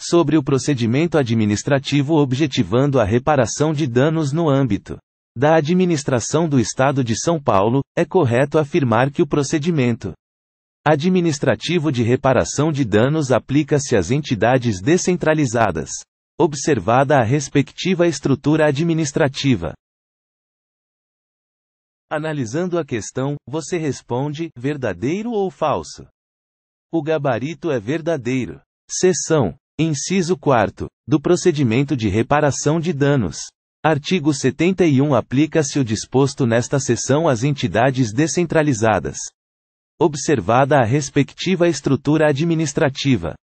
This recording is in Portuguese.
sobre o procedimento administrativo objetivando a reparação de danos no âmbito da administração do Estado de São Paulo, é correto afirmar que o procedimento administrativo de reparação de danos aplica-se às entidades descentralizadas, observada a respectiva estrutura administrativa. Analisando a questão, você responde: verdadeiro ou falso? O gabarito é verdadeiro. Seção Inciso 4. Do procedimento de reparação de danos. Artigo 71 Aplica-se o disposto nesta seção às entidades descentralizadas. Observada a respectiva estrutura administrativa.